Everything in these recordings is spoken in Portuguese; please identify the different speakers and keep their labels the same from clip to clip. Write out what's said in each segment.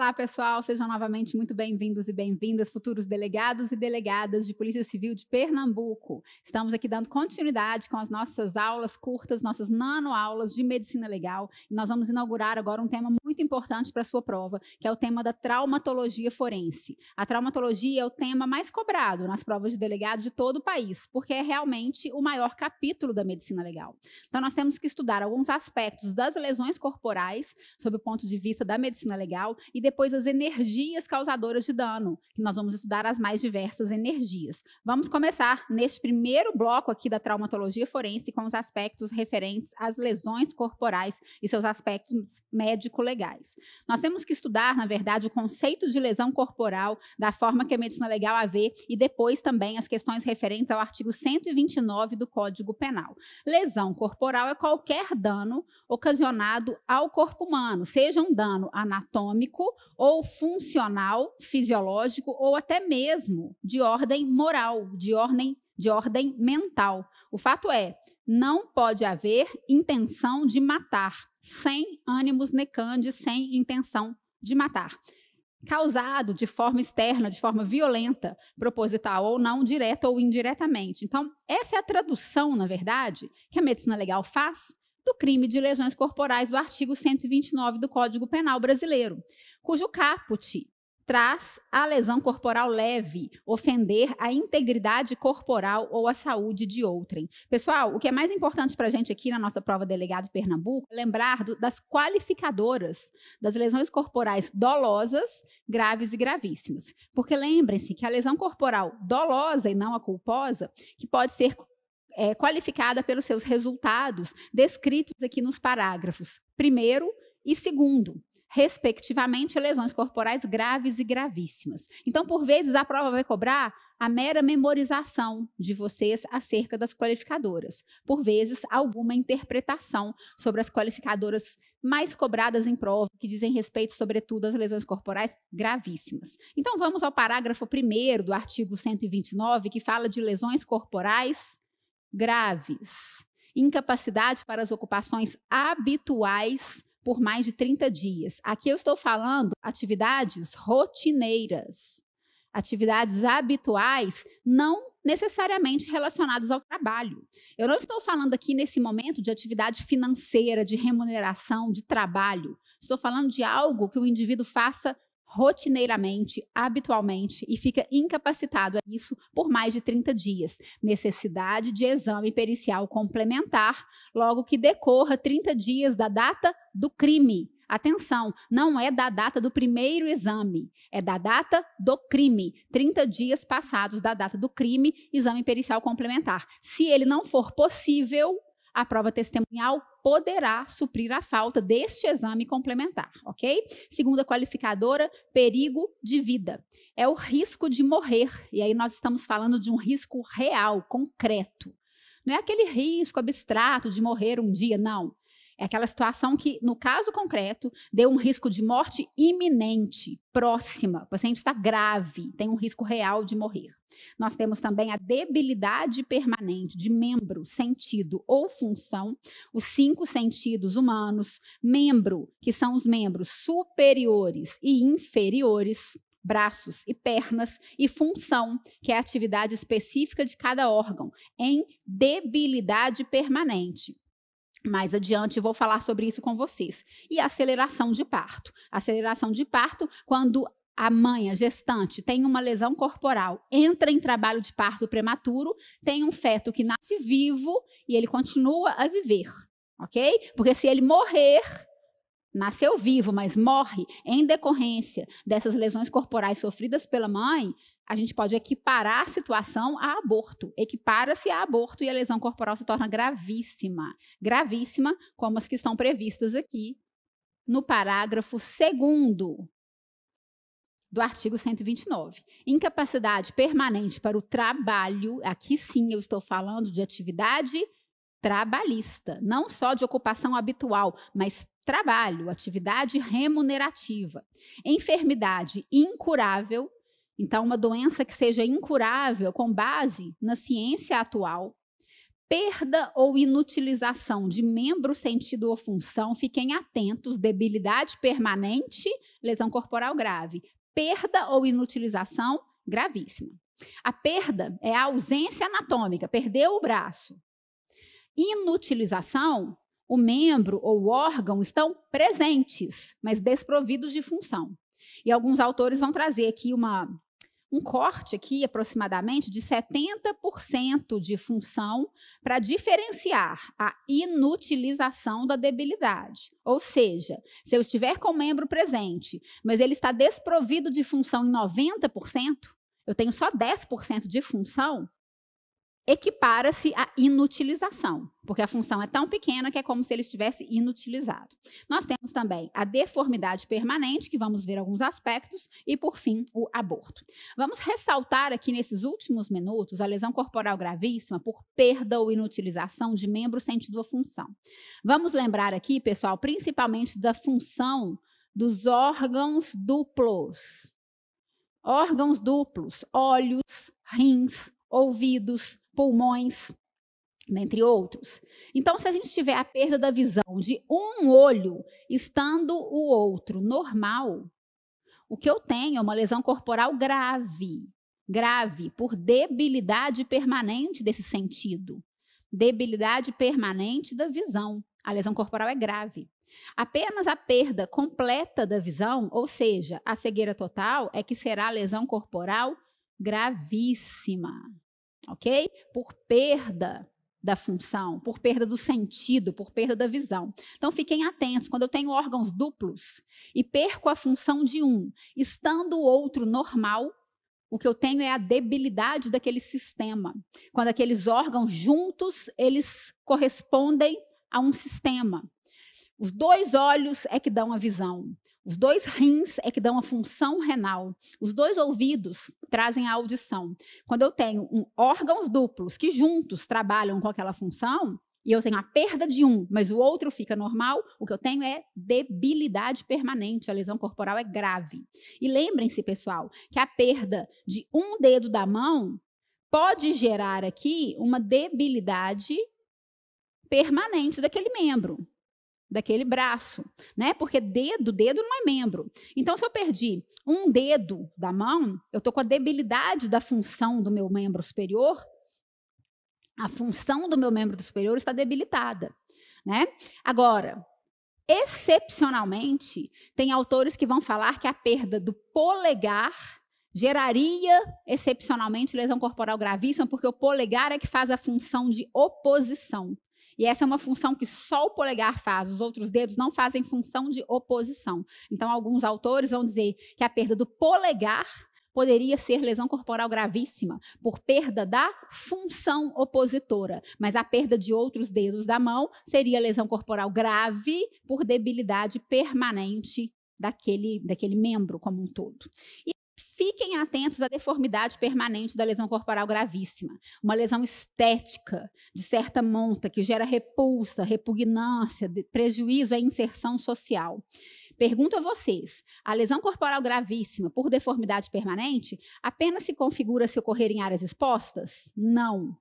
Speaker 1: Olá, pessoal, sejam novamente muito bem-vindos e bem-vindas, futuros delegados e delegadas de Polícia Civil de Pernambuco. Estamos aqui dando continuidade com as nossas aulas curtas, nossas nanoaulas de medicina legal. E nós vamos inaugurar agora um tema muito importante para a sua prova, que é o tema da traumatologia forense. A traumatologia é o tema mais cobrado nas provas de delegado de todo o país, porque é realmente o maior capítulo da medicina legal. Então, nós temos que estudar alguns aspectos das lesões corporais, sob o ponto de vista da medicina legal, e depois as energias causadoras de dano, que nós vamos estudar as mais diversas energias. Vamos começar neste primeiro bloco aqui da traumatologia forense com os aspectos referentes às lesões corporais e seus aspectos médico-legais sociais. Nós temos que estudar, na verdade, o conceito de lesão corporal da forma que a medicina legal a vê e depois também as questões referentes ao artigo 129 do Código Penal. Lesão corporal é qualquer dano ocasionado ao corpo humano, seja um dano anatômico ou funcional, fisiológico ou até mesmo de ordem moral, de ordem de ordem mental. O fato é, não pode haver intenção de matar, sem ânimos necandes, sem intenção de matar. Causado de forma externa, de forma violenta, proposital ou não, direta ou indiretamente. Então, essa é a tradução, na verdade, que a medicina legal faz do crime de lesões corporais do artigo 129 do Código Penal Brasileiro, cujo caput traz a lesão corporal leve, ofender a integridade corporal ou a saúde de outrem. Pessoal, o que é mais importante para a gente aqui na nossa prova delegado Pernambuco é lembrar do, das qualificadoras das lesões corporais dolosas, graves e gravíssimas. Porque lembrem-se que a lesão corporal dolosa e não a culposa, que pode ser é, qualificada pelos seus resultados descritos aqui nos parágrafos primeiro e segundo respectivamente, lesões corporais graves e gravíssimas. Então, por vezes, a prova vai cobrar a mera memorização de vocês acerca das qualificadoras, por vezes, alguma interpretação sobre as qualificadoras mais cobradas em prova, que dizem respeito, sobretudo, às lesões corporais gravíssimas. Então, vamos ao parágrafo 1 do artigo 129, que fala de lesões corporais graves. Incapacidade para as ocupações habituais por mais de 30 dias. Aqui eu estou falando atividades rotineiras, atividades habituais, não necessariamente relacionadas ao trabalho. Eu não estou falando aqui nesse momento de atividade financeira, de remuneração, de trabalho. Estou falando de algo que o indivíduo faça rotineiramente, habitualmente e fica incapacitado a isso por mais de 30 dias. Necessidade de exame pericial complementar, logo que decorra 30 dias da data do crime. Atenção, não é da data do primeiro exame, é da data do crime. 30 dias passados da data do crime, exame pericial complementar. Se ele não for possível, a prova testemunhal poderá suprir a falta deste exame complementar, ok? Segunda qualificadora, perigo de vida. É o risco de morrer. E aí nós estamos falando de um risco real, concreto. Não é aquele risco abstrato de morrer um dia, não. É aquela situação que, no caso concreto, deu um risco de morte iminente, próxima. O paciente está grave, tem um risco real de morrer. Nós temos também a debilidade permanente de membro, sentido ou função, os cinco sentidos humanos, membro, que são os membros superiores e inferiores, braços e pernas, e função, que é a atividade específica de cada órgão, em debilidade permanente mais adiante vou falar sobre isso com vocês. E aceleração de parto. aceleração de parto quando a mãe, a gestante, tem uma lesão corporal, entra em trabalho de parto prematuro, tem um feto que nasce vivo e ele continua a viver, ok? Porque se ele morrer, nasceu vivo, mas morre em decorrência dessas lesões corporais sofridas pela mãe, a gente pode equiparar a situação a aborto. Equipara-se a aborto e a lesão corporal se torna gravíssima. Gravíssima, como as que estão previstas aqui no parágrafo 2 do artigo 129. Incapacidade permanente para o trabalho, aqui sim eu estou falando de atividade trabalhista, não só de ocupação habitual, mas trabalho, atividade remunerativa. Enfermidade incurável então, uma doença que seja incurável com base na ciência atual, perda ou inutilização de membro, sentido ou função, fiquem atentos, debilidade permanente, lesão corporal grave, perda ou inutilização gravíssima. A perda é a ausência anatômica, perdeu o braço. Inutilização, o membro ou o órgão estão presentes, mas desprovidos de função. E alguns autores vão trazer aqui uma um corte aqui aproximadamente de 70% de função para diferenciar a inutilização da debilidade. Ou seja, se eu estiver com o membro presente, mas ele está desprovido de função em 90%, eu tenho só 10% de função, equipara-se à inutilização, porque a função é tão pequena que é como se ele estivesse inutilizado. Nós temos também a deformidade permanente, que vamos ver alguns aspectos, e por fim, o aborto. Vamos ressaltar aqui nesses últimos minutos a lesão corporal gravíssima por perda ou inutilização de membro sentido a função. Vamos lembrar aqui, pessoal, principalmente da função dos órgãos duplos. Órgãos duplos, olhos, rins, ouvidos, pulmões, dentre outros. Então, se a gente tiver a perda da visão de um olho, estando o outro normal, o que eu tenho é uma lesão corporal grave, grave, por debilidade permanente desse sentido, debilidade permanente da visão. A lesão corporal é grave. Apenas a perda completa da visão, ou seja, a cegueira total, é que será a lesão corporal gravíssima ok? Por perda da função, por perda do sentido, por perda da visão. Então fiquem atentos, quando eu tenho órgãos duplos e perco a função de um, estando o outro normal, o que eu tenho é a debilidade daquele sistema. Quando aqueles órgãos juntos, eles correspondem a um sistema. Os dois olhos é que dão a visão. Os dois rins é que dão a função renal. Os dois ouvidos trazem a audição. Quando eu tenho um, órgãos duplos que juntos trabalham com aquela função, e eu tenho a perda de um, mas o outro fica normal, o que eu tenho é debilidade permanente, a lesão corporal é grave. E lembrem-se, pessoal, que a perda de um dedo da mão pode gerar aqui uma debilidade permanente daquele membro daquele braço, né? Porque dedo, dedo não é membro. Então, se eu perdi um dedo da mão, eu tô com a debilidade da função do meu membro superior. A função do meu membro superior está debilitada, né? Agora, excepcionalmente, tem autores que vão falar que a perda do polegar geraria excepcionalmente lesão corporal gravíssima, porque o polegar é que faz a função de oposição. E essa é uma função que só o polegar faz, os outros dedos não fazem função de oposição. Então, alguns autores vão dizer que a perda do polegar poderia ser lesão corporal gravíssima por perda da função opositora, mas a perda de outros dedos da mão seria lesão corporal grave por debilidade permanente daquele, daquele membro como um todo. E Fiquem atentos à deformidade permanente da lesão corporal gravíssima, uma lesão estética de certa monta que gera repulsa, repugnância, prejuízo à inserção social. Pergunto a vocês: a lesão corporal gravíssima por deformidade permanente apenas se configura se ocorrer em áreas expostas? Não.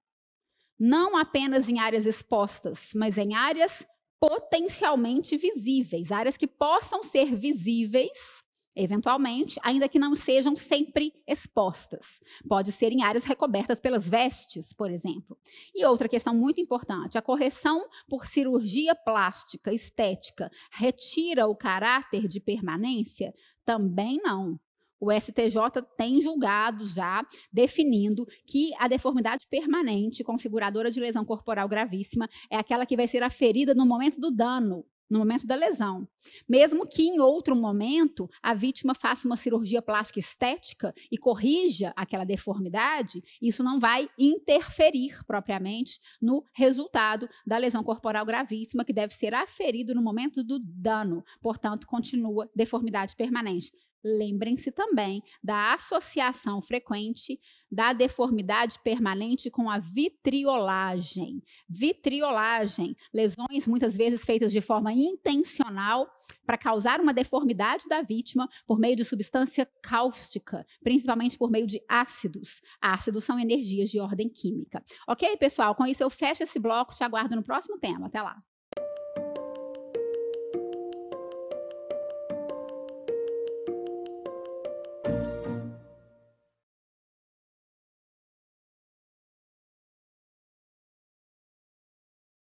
Speaker 1: Não apenas em áreas expostas, mas em áreas potencialmente visíveis, áreas que possam ser visíveis eventualmente, ainda que não sejam sempre expostas. Pode ser em áreas recobertas pelas vestes, por exemplo. E outra questão muito importante: a correção por cirurgia plástica estética retira o caráter de permanência? Também não. O STJ tem julgado já, definindo que a deformidade permanente, configuradora de lesão corporal gravíssima, é aquela que vai ser aferida no momento do dano, no momento da lesão. Mesmo que em outro momento a vítima faça uma cirurgia plástica estética e corrija aquela deformidade, isso não vai interferir propriamente no resultado da lesão corporal gravíssima que deve ser aferido no momento do dano. Portanto, continua deformidade permanente. Lembrem-se também da associação frequente da deformidade permanente com a vitriolagem. Vitriolagem, lesões muitas vezes feitas de forma intencional para causar uma deformidade da vítima por meio de substância cáustica, principalmente por meio de ácidos. Ácidos são energias de ordem química. Ok, pessoal? Com isso eu fecho esse bloco, te aguardo no próximo tema. Até lá!